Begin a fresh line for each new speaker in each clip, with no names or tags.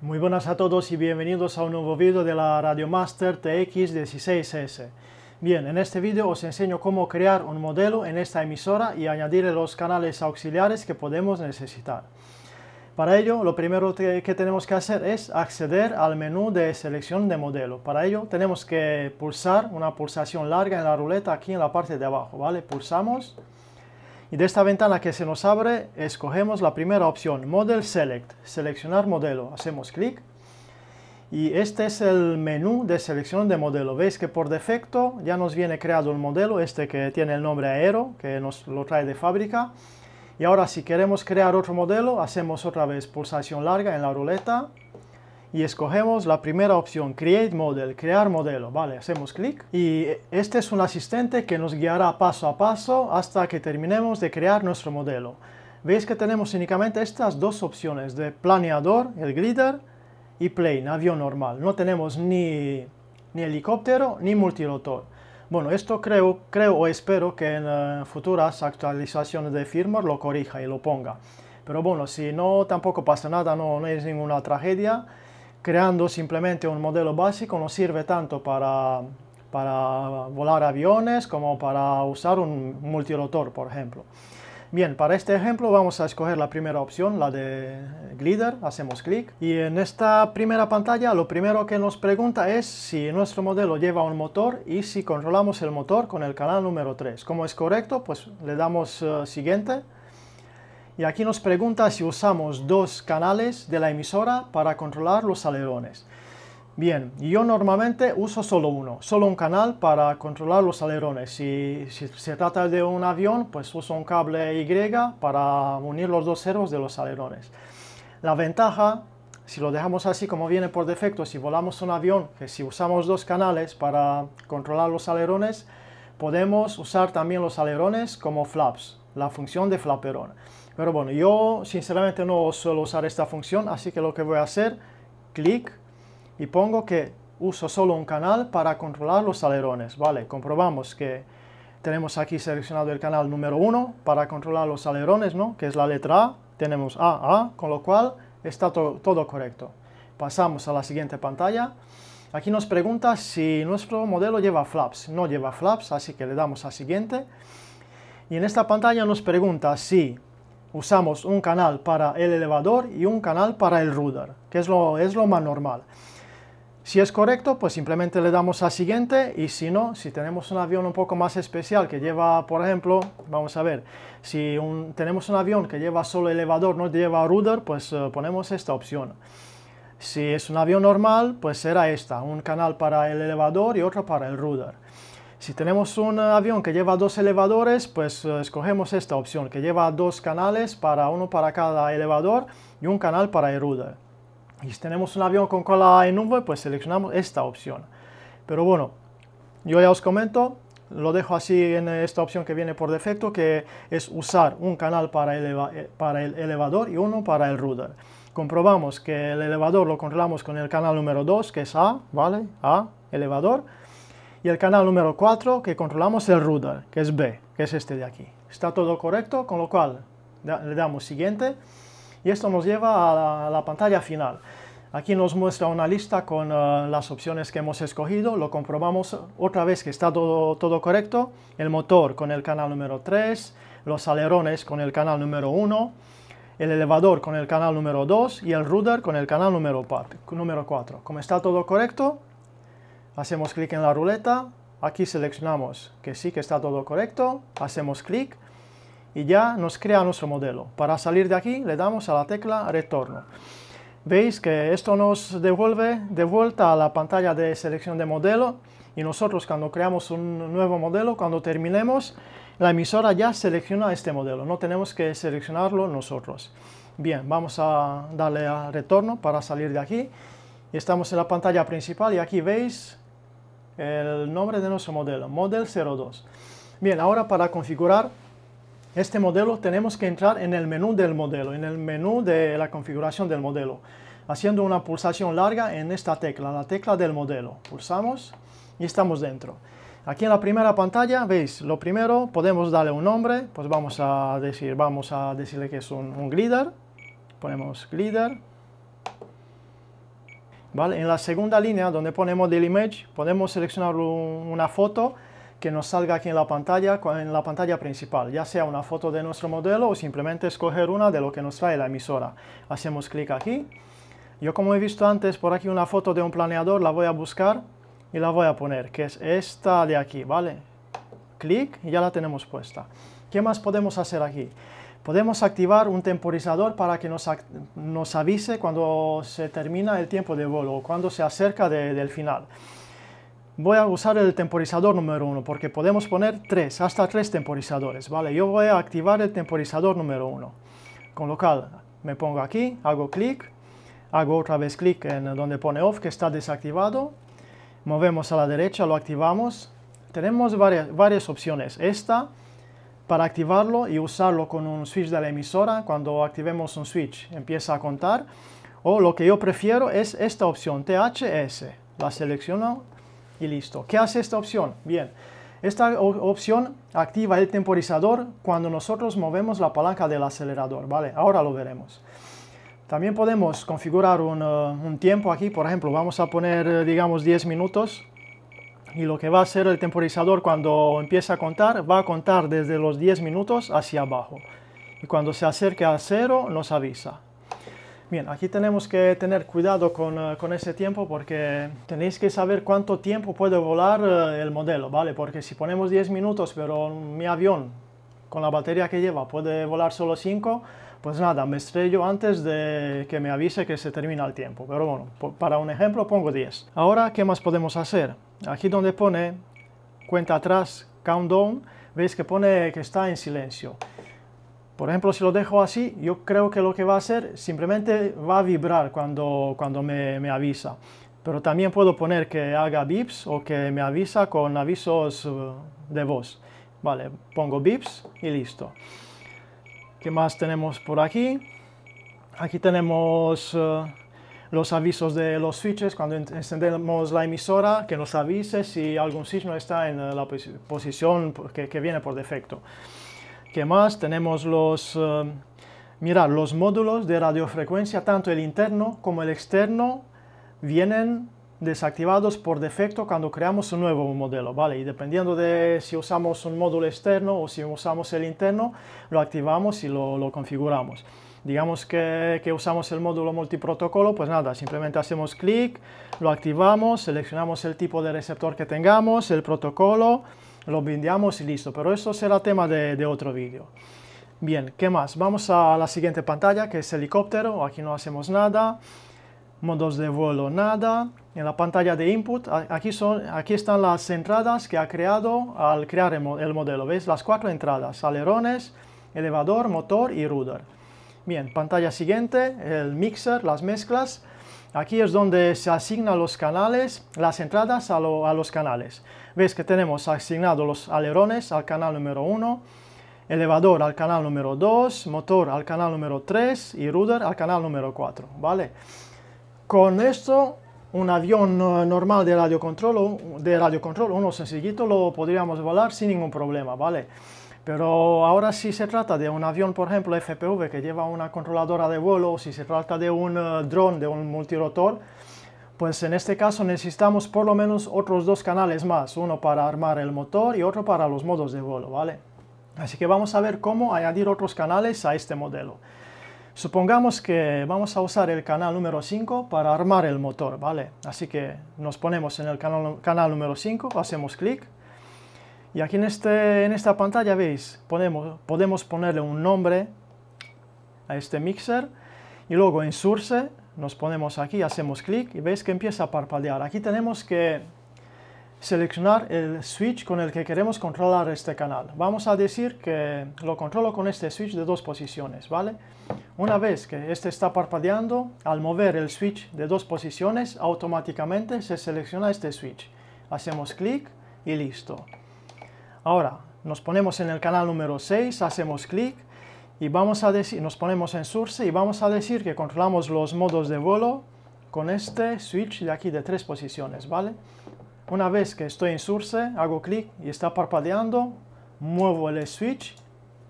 Muy buenas a todos y bienvenidos a un nuevo vídeo de la Radiomaster TX16S. Bien, en este vídeo os enseño cómo crear un modelo en esta emisora y añadirle los canales auxiliares que podemos necesitar. Para ello, lo primero que tenemos que hacer es acceder al menú de selección de modelo. Para ello, tenemos que pulsar una pulsación larga en la ruleta aquí en la parte de abajo, ¿vale? Pulsamos y de esta ventana que se nos abre escogemos la primera opción Model Select, seleccionar modelo, hacemos clic y este es el menú de selección de modelo. Veis que por defecto ya nos viene creado el modelo, este que tiene el nombre Aero, que nos lo trae de fábrica. Y ahora si queremos crear otro modelo, hacemos otra vez pulsación larga en la ruleta, y escogemos la primera opción, Create Model, crear modelo, vale, hacemos clic y este es un asistente que nos guiará paso a paso hasta que terminemos de crear nuestro modelo. Veis que tenemos únicamente estas dos opciones de planeador, el glider y plane, avión normal. No tenemos ni, ni helicóptero ni multirotor. Bueno, esto creo, creo o espero que en eh, futuras actualizaciones de firmware lo corrija y lo ponga. Pero bueno, si no, tampoco pasa nada, no, no es ninguna tragedia creando simplemente un modelo básico no sirve tanto para, volar aviones como para usar un multirotor, por ejemplo. Bien, para este ejemplo vamos a escoger la primera opción, la de Glider, hacemos clic y en esta primera pantalla lo primero que nos pregunta es si nuestro modelo lleva un motor y si controlamos el motor con el canal número 3. Como es correcto, pues le damos eh, siguiente y aquí nos pregunta si usamos dos canales de la emisora para controlar los alerones. Bien, yo normalmente uso solo uno, solo un canal para controlar los alerones. Si, se trata de un avión, pues uso un cable Y para unir los dos ceros de los alerones. La ventaja, si lo dejamos así como viene por defecto, si volamos un avión, que si usamos dos canales para controlar los alerones, podemos usar también los alerones como flaps, la función de flaperón. Pero bueno, yo sinceramente no suelo usar esta función, así que lo que voy a hacer, clic y pongo que uso solo un canal para controlar los alerones, ¿vale? Comprobamos que tenemos aquí seleccionado el canal número 1 para controlar los alerones, ¿no? Que es la letra A, tenemos A, con lo cual está todo correcto. Pasamos a la siguiente pantalla. Aquí nos pregunta si nuestro modelo lleva flaps. No lleva flaps, así que le damos a siguiente. Y en esta pantalla nos pregunta si usamos un canal para el elevador y un canal para el rudder, que es lo, es lo más normal. Si es correcto, pues simplemente le damos a siguiente y si no, si tenemos un avión un poco más especial que lleva, por ejemplo, vamos a ver, si tenemos un avión que lleva solo elevador, no lleva rudder, pues eh, ponemos esta opción. Si es un avión normal, pues será esta, un canal para el elevador y otro para el rudder. Si tenemos un avión que lleva dos elevadores, pues eh, escogemos esta opción que lleva dos canales, para uno para cada elevador y un canal para el rudder. Y si tenemos un avión con cola en nube, pues seleccionamos esta opción. Pero bueno, yo ya os comento, lo dejo así en esta opción que viene por defecto, que es usar un canal para, eh, el elevador y uno para el rudder. Comprobamos que el elevador lo controlamos con el canal número 2, que es A, ¿vale? A, elevador y el canal número 4 que controlamos el rudder que es B, que es este de aquí. Está todo correcto, con lo cual le damos siguiente y esto nos lleva a la, pantalla final. Aquí nos muestra una lista con eh, las opciones que hemos escogido, lo comprobamos otra vez que está todo, todo correcto, el motor con el canal número 3, los alerones con el canal número 1, el elevador con el canal número 2 y el rudder con el canal número 4. Como está todo correcto, hacemos clic en la ruleta, aquí seleccionamos que sí que está todo correcto, hacemos clic y ya nos crea nuestro modelo. Para salir de aquí le damos a la tecla retorno. Veis que esto nos devuelve de vuelta a la pantalla de selección de modelo y nosotros cuando creamos un nuevo modelo, cuando terminemos, la emisora ya selecciona este modelo, no tenemos que seleccionarlo nosotros. Bien, vamos a darle a retorno para salir de aquí. y Estamos en la pantalla principal y aquí veis el nombre de nuestro modelo, Model 02. Bien, ahora para configurar este modelo tenemos que entrar en el menú del modelo, en el menú de la configuración del modelo, haciendo una pulsación larga en esta tecla, la tecla del modelo. Pulsamos y estamos dentro. Aquí en la primera pantalla, veis, lo primero podemos darle un nombre, pues vamos a decir, vamos a decirle que es un, un glider, ponemos glider, en la segunda línea, donde ponemos del Image, podemos seleccionar una foto que nos salga aquí en la pantalla, en la pantalla principal, ya sea una foto de nuestro modelo o simplemente escoger una de lo que nos trae la emisora. Hacemos clic aquí. Yo como he visto antes por aquí una foto de un planeador, la voy a buscar y la voy a poner, que es esta de aquí, ¿vale? Clic y ya la tenemos puesta. ¿Qué más podemos hacer aquí? Podemos activar un temporizador para que nos, avise cuando se termina el tiempo de vuelo o cuando se acerca del final. Voy a usar el temporizador número 1 porque podemos poner 3, hasta 3 temporizadores, ¿vale? Yo voy a activar el temporizador número 1. Con lo cual, me pongo aquí, hago clic, hago otra vez clic en donde pone off que está desactivado, movemos a la derecha, lo activamos. Tenemos varias, varias opciones. Esta para activarlo y usarlo con un switch de la emisora, cuando activemos un switch empieza a contar. O lo que yo prefiero es esta opción, THS. La selecciono y listo. ¿Qué hace esta opción? Bien, esta opción activa el temporizador cuando nosotros movemos la palanca del acelerador, ¿vale? Ahora lo veremos. También podemos configurar un, uh, un tiempo aquí, por ejemplo, vamos a poner, eh, digamos, 10 minutos y lo que va a hacer el temporizador cuando empieza a contar, va a contar desde los 10 minutos hacia abajo. Y cuando se acerque a cero, nos avisa. Bien, aquí tenemos que tener cuidado con, eh, con ese tiempo porque tenéis que saber cuánto tiempo puede volar eh, el modelo, ¿vale? Porque si ponemos 10 minutos, pero mi avión con la batería que lleva puede volar solo 5, pues nada, me estrello antes de que me avise que se termina el tiempo, pero bueno, para un ejemplo pongo 10. Ahora, ¿qué más podemos hacer? Aquí donde pone cuenta atrás, countdown, veis que pone que está en silencio. Por ejemplo, si lo dejo así, yo creo que lo que va a hacer simplemente va a vibrar cuando, cuando me, me avisa. Pero también puedo poner que haga bips o que me avisa con avisos eh, de voz. Vale, pongo bips y listo. ¿Qué más tenemos por aquí? Aquí tenemos eh, los avisos de los switches cuando encendemos la emisora, que nos avise si algún signo está en eh, la posición que, viene por defecto. ¿Qué más? Tenemos los... Eh, los módulos de radiofrecuencia, tanto el interno como el externo, vienen desactivados por defecto cuando creamos un nuevo modelo, ¿vale? Y dependiendo de si usamos un módulo externo o si usamos el interno, lo activamos y lo, configuramos. Digamos que, que, usamos el módulo multiprotocolo, pues nada, simplemente hacemos clic, lo activamos, seleccionamos el tipo de receptor que tengamos, el protocolo, lo bindiamos y listo. Pero eso será tema de, de otro vídeo. Bien, ¿qué más? Vamos a la siguiente pantalla, que es helicóptero. Aquí no hacemos nada modos de vuelo nada. En la pantalla de input, aquí, son, aquí están las entradas que ha creado al crear el modelo. ¿Ves? Las cuatro entradas, alerones, elevador, motor y rudder. Bien, pantalla siguiente, el mixer, las mezclas. Aquí es donde se asignan los canales, las entradas a, los canales. Ves que tenemos asignados los alerones al canal número 1, elevador al canal número 2, motor al canal número 3 y rudder al canal número 4, ¿vale? Con esto, un avión normal de radiocontrol, de radiocontrol, uno sencillito, lo podríamos volar sin ningún problema, ¿vale? Pero ahora si se trata de un avión, por ejemplo, FPV, que lleva una controladora de vuelo, o si se trata de un eh, dron, de un multirotor, pues en este caso necesitamos por lo menos otros dos canales más, uno para armar el motor y otro para los modos de vuelo, ¿vale? Así que vamos a ver cómo añadir otros canales a este modelo. Supongamos que vamos a usar el canal número 5 para armar el motor, ¿vale? Así que nos ponemos en el canal, canal número 5, hacemos clic y aquí en, este, en esta pantalla, veis, podemos, podemos ponerle un nombre a este mixer y luego en Source nos ponemos aquí, hacemos clic y veis que empieza a parpadear. Aquí tenemos que seleccionar el switch con el que queremos controlar este canal. Vamos a decir que lo controlo con este switch de dos posiciones, ¿vale? Una vez que este está parpadeando, al mover el switch de dos posiciones, automáticamente se selecciona este switch. Hacemos clic y listo. Ahora, nos ponemos en el canal número 6, hacemos clic y vamos a decir, nos ponemos en source y vamos a decir que controlamos los modos de vuelo con este switch de aquí de tres posiciones, ¿vale? Una vez que estoy en Source, hago clic y está parpadeando, muevo el switch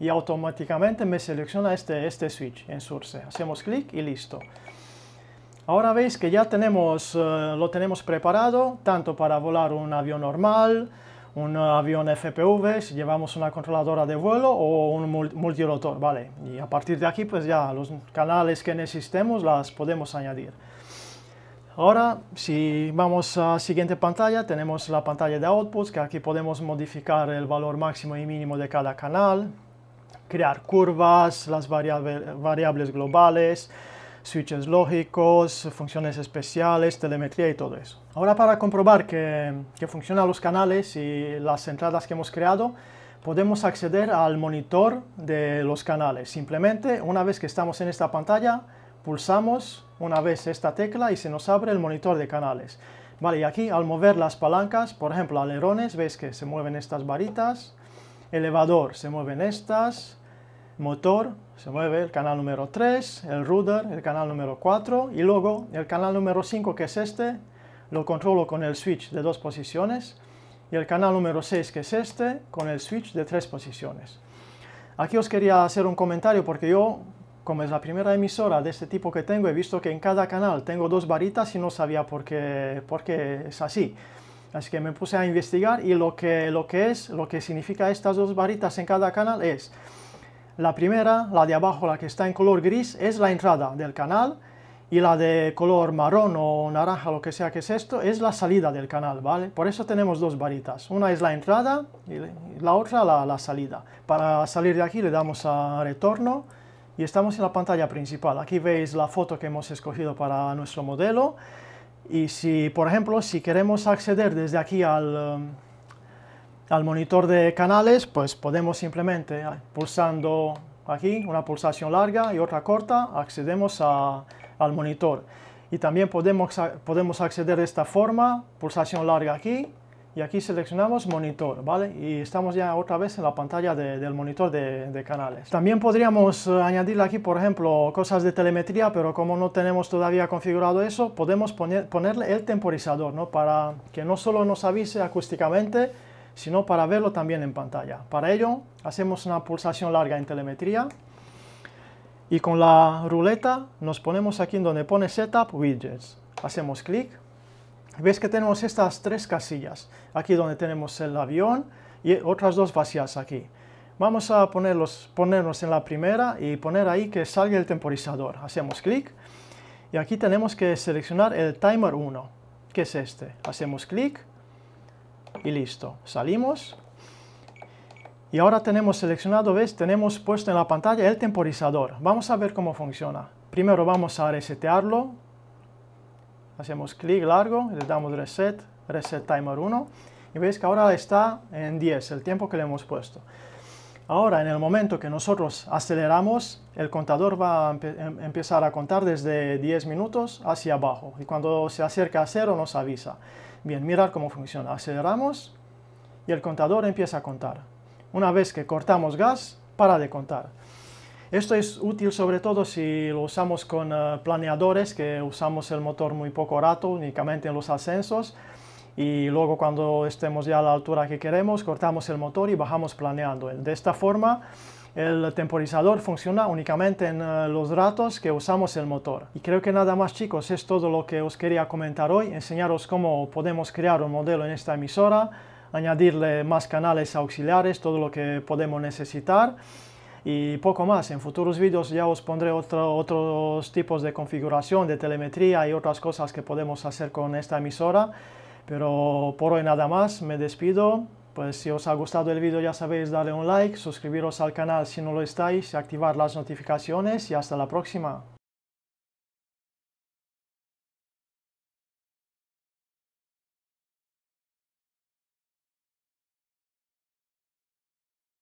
y automáticamente me selecciona este, este switch en Source. Hacemos clic y listo. Ahora veis que ya tenemos, eh, lo tenemos preparado tanto para volar un avión normal, un avión FPV, si llevamos una controladora de vuelo o un multirotor, ¿vale? Y a partir de aquí pues ya los canales que necesitemos las podemos añadir. Ahora, si vamos a la siguiente pantalla, tenemos la pantalla de outputs, que aquí podemos modificar el valor máximo y mínimo de cada canal, crear curvas, las variables globales, switches lógicos, funciones especiales, telemetría y todo eso. Ahora para comprobar que, que funcionan los canales y las entradas que hemos creado, podemos acceder al monitor de los canales. Simplemente, una vez que estamos en esta pantalla, pulsamos una vez esta tecla y se nos abre el monitor de canales. Vale, y aquí al mover las palancas, por ejemplo alerones, veis que se mueven estas varitas, elevador se mueven estas, motor se mueve el canal número 3, el rudder el canal número 4 y luego el canal número 5 que es este, lo controlo con el switch de dos posiciones y el canal número 6 que es este con el switch de tres posiciones. Aquí os quería hacer un comentario porque yo como es la primera emisora de este tipo que tengo, he visto que en cada canal tengo dos varitas y no sabía por qué, por qué es así. Así que me puse a investigar y lo que, lo que es, lo que significa estas dos varitas en cada canal es la primera, la de abajo, la que está en color gris, es la entrada del canal y la de color marrón o naranja, lo que sea que es esto, es la salida del canal, ¿vale? Por eso tenemos dos varitas. Una es la entrada y la otra la, la salida. Para salir de aquí le damos a retorno y estamos en la pantalla principal. Aquí veis la foto que hemos escogido para nuestro modelo y si, por ejemplo, si queremos acceder desde aquí al, um, al monitor de canales, pues podemos simplemente ah, pulsando aquí una pulsación larga y otra corta, accedemos al monitor. Y también podemos, podemos acceder de esta forma, pulsación larga aquí y aquí seleccionamos monitor, ¿vale? Y estamos ya otra vez en la pantalla del monitor de, canales. También podríamos eh, añadirle aquí, por ejemplo, cosas de telemetría, pero como no tenemos todavía configurado eso, podemos poner, ponerle el temporizador, ¿no? Para que no solo nos avise acústicamente, sino para verlo también en pantalla. Para ello, hacemos una pulsación larga en telemetría y con la ruleta nos ponemos aquí en donde pone Setup Widgets. Hacemos clic Ves que tenemos estas tres casillas, aquí donde tenemos el avión y otras dos vacías aquí. Vamos a ponerlos, ponernos en la primera y poner ahí que salga el temporizador. Hacemos clic y aquí tenemos que seleccionar el timer 1, que es este. Hacemos clic y listo. Salimos y ahora tenemos seleccionado, ¿ves? Tenemos puesto en la pantalla el temporizador. Vamos a ver cómo funciona. Primero vamos a resetearlo Hacemos clic largo, le damos reset, reset timer 1 y veis que ahora está en 10, el tiempo que le hemos puesto. Ahora, en el momento que nosotros aceleramos, el contador va a em-, empezar a contar desde 10 minutos hacia abajo. Y cuando se acerca a cero, nos avisa. Bien, mirar cómo funciona. Aceleramos y el contador empieza a contar. Una vez que cortamos gas, para de contar. Esto es útil sobre todo si lo usamos con eh, planeadores, que usamos el motor muy poco rato, únicamente en los ascensos, y luego cuando estemos ya a la altura que queremos, cortamos el motor y bajamos planeando. De esta forma, el temporizador funciona únicamente en eh, los ratos que usamos el motor. Y creo que nada más chicos, es todo lo que os quería comentar hoy, enseñaros cómo podemos crear un modelo en esta emisora, añadirle más canales auxiliares, todo lo que podemos necesitar y poco más. En futuros vídeos ya os pondré otros tipos de configuración, de telemetría y otras cosas que podemos hacer con esta emisora. Pero por hoy nada más, me despido. Pues si os ha gustado el vídeo ya sabéis darle un like, suscribiros al canal si no lo estáis, activar las notificaciones y hasta la próxima.